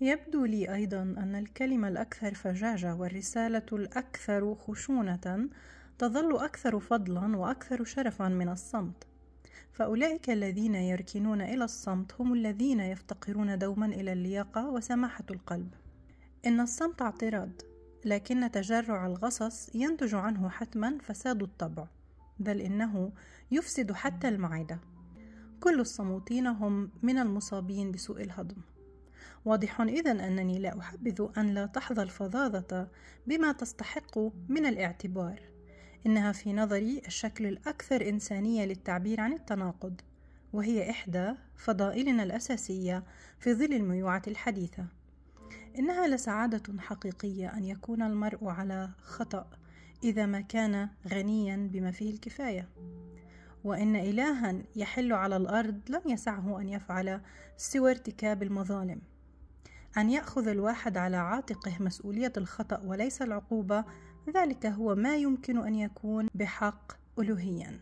يبدو لي أيضا أن الكلمة الأكثر فجاجة والرسالة الأكثر خشونة تظل أكثر فضلا وأكثر شرفا من الصمت فأولئك الذين يركنون إلى الصمت هم الذين يفتقرون دوما إلى اللياقة وسماحة القلب إن الصمت اعتراض لكن تجرع الغصص ينتج عنه حتما فساد الطبع بل إنه يفسد حتى المعدة كل الصموتين هم من المصابين بسوء الهضم واضح إذا أنني لا أحبذ أن لا تحظى الفظاظة بما تستحق من الاعتبار إنها في نظري الشكل الأكثر إنسانية للتعبير عن التناقض وهي إحدى فضائلنا الأساسية في ظل الميوعة الحديثة إنها لسعادة حقيقية أن يكون المرء على خطأ إذا ما كان غنيا بما فيه الكفاية وإن إلها يحل على الأرض لم يسعه أن يفعل سوى ارتكاب المظالم أن يأخذ الواحد على عاتقه مسؤولية الخطأ وليس العقوبة ذلك هو ما يمكن أن يكون بحق ألوهيًا